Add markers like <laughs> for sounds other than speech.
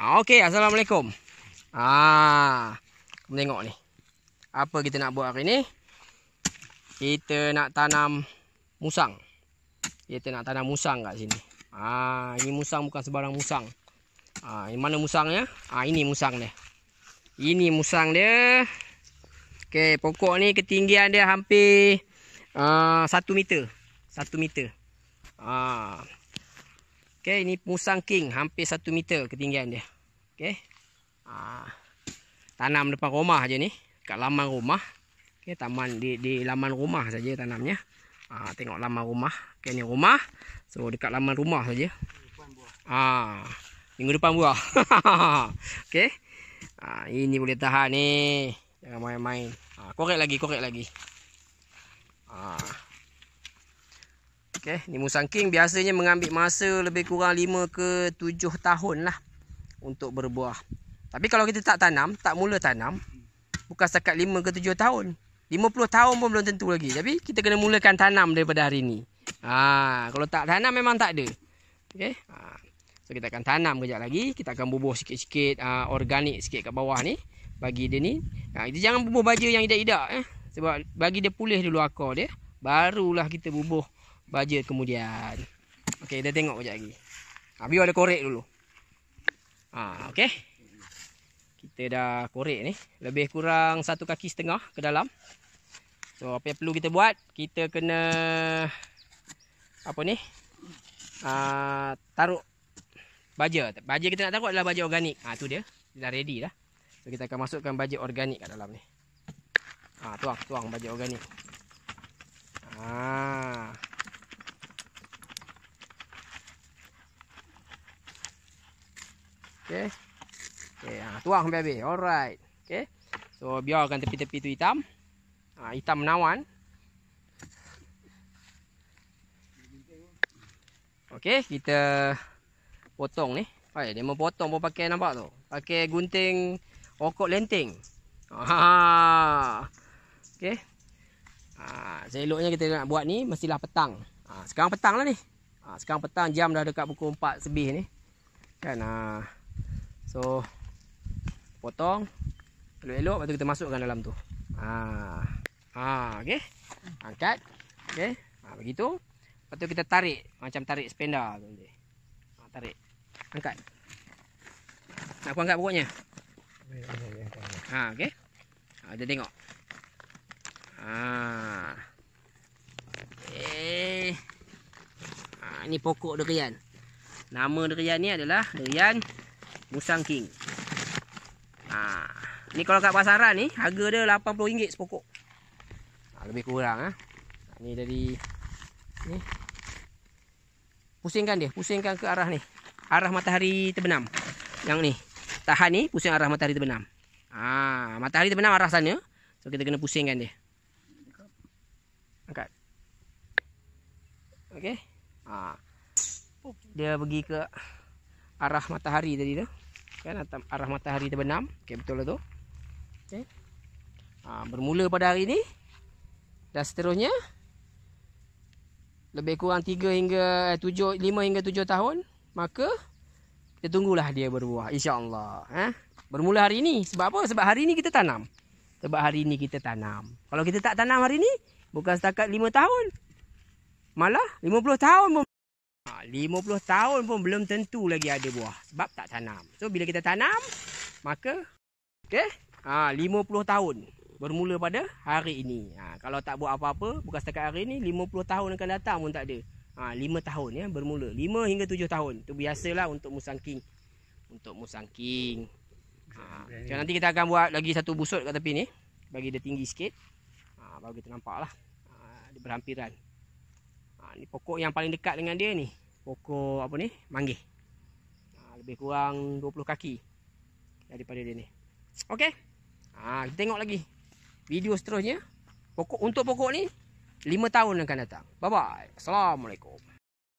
Ah, okey, Assalamualaikum. Ah, kita tengok ni. Apa kita nak buat hari ni? Kita nak tanam musang. Kita nak tanam musang kat sini. Ah, ini musang bukan sebarang musang. Ah, ini mana musangnya? Ah, ini musang dia. Ini musang dia. Okey, pokok ni ketinggian dia hampir uh, ah, 1 meter. 1 meter. Ah, Okey, ini musang king hampir 1 meter ketinggian dia. Okey. Ha. Tanam depan rumah aja ni, kat laman rumah. Okey, taman di di laman rumah saja tanamnya. Ha, tengok laman rumah. Okey, ni rumah. So dekat laman rumah saja. Ha. Minggu depan buah. <laughs> Okey. Ha, ini boleh tahan ni. Jangan main-main. Ha, korek lagi, korek lagi. Okay, ni musang king biasanya mengambil masa lebih kurang 5 ke 7 tahun lah untuk berbuah. Tapi kalau kita tak tanam, tak mula tanam, bukan setakat 5 ke 7 tahun. 50 tahun pun belum tentu lagi. Tapi kita kena mulakan tanam daripada hari ni. Ha, kalau tak tanam memang tak ada. Okay, Ha. So kita akan tanam kejap lagi. Kita akan bubuh sikit-sikit uh, organik sikit kat bawah ni. Bagi dia ni. Ha, kita jangan bubuh baja yang idak-idak. Eh. Sebab bagi dia pulih dulu akar dia. Barulah kita bubuh baja kemudian. Okey, kita tengok kejap lagi. Ha, biar ada korek dulu. Ha, okey. Kita dah korek ni. Lebih kurang satu kaki setengah ke dalam. So, apa yang perlu kita buat? Kita kena... Apa ni? Ha, taruh baja. Baja kita nak taruh adalah baja organik. Ha, tu dia. dia. Dah ready dah. So, kita akan masukkan baja organik kat dalam ni. Ha, tuang, tuang baja organik. Ah. Ha. Okey. Okey, ha ah, tuang sampai habis. Alright. Okey. So biarkan tepi-tepi tu hitam. Ha hitam menawan. Okey, kita potong ni. Hai, dia mau potong pun pakai nampak tu. Pakai gunting okok lenting. Ha. Ah, <laughs> Okey. Ha, seloknya kita nak buat ni mestilah petang. Ha, sekarang petang lah ni. Ha, sekarang petang jam dah dekat pukul 4 sebih ni. Kan ha. So potong elok-elok lepas tu kita masukkan dalam tu. Ha. Ha, okey. Angkat. Okey. Ha begitu. Lepas tu kita tarik macam tarik spender tu ni. Ha, tarik. Angkat. Nak aku angkat pokoknya. Ha, okey. Ha, kita tengok. Ha. Eh. Ha, ini pokok durian. Nama durian ni adalah durian Busang King. Ha. Ni kalau kat pasaran ni harga dia RM80 sepokok. Ha, lebih kurang ah. Ha. Ni dari ni. Pusingkan dia, pusingkan ke arah ni. Arah matahari terbenam. Yang ni. Tahan ni pusing arah matahari terbenam. Ha, matahari terbenam arah sana. So kita kena pusingkan dia. Angkat. Okey. Ha. Dia pergi ke arah matahari tadi tu kan arah matahari terbenam okey betul lah tu okey ha, bermula pada hari ni dan seterusnya lebih kurang 3 hingga 7 eh, 5 hingga 7 tahun maka kita tunggulah dia berbuah insyaallah eh ha? bermula hari ini. sebab apa sebab hari ini kita tanam sebab hari ini kita tanam kalau kita tak tanam hari ini, bukan setakat 5 tahun malah 50 tahun pun 50 tahun pun belum tentu lagi ada buah sebab tak tanam. So bila kita tanam, maka okey, ha 50 tahun bermula pada hari ini. Ha kalau tak buat apa-apa bukan setakat hari ini 50 tahun akan datang pun tak ada. Ha 5 tahun ya bermula. 5 hingga 7 tahun. Tu biasalah untuk musang king. Untuk musang king. Ha. nanti kita akan buat lagi satu busut kat tepi ni bagi dia tinggi sikit. Ha baru kita nampaklah. Ha di berhampiran. Ha, ni pokok yang paling dekat dengan dia ni pokok apa ni manggih ha, lebih kurang 20 kaki daripada dia ni ok ha, kita tengok lagi video seterusnya pokok, untuk pokok ni 5 tahun akan datang bye bye assalamualaikum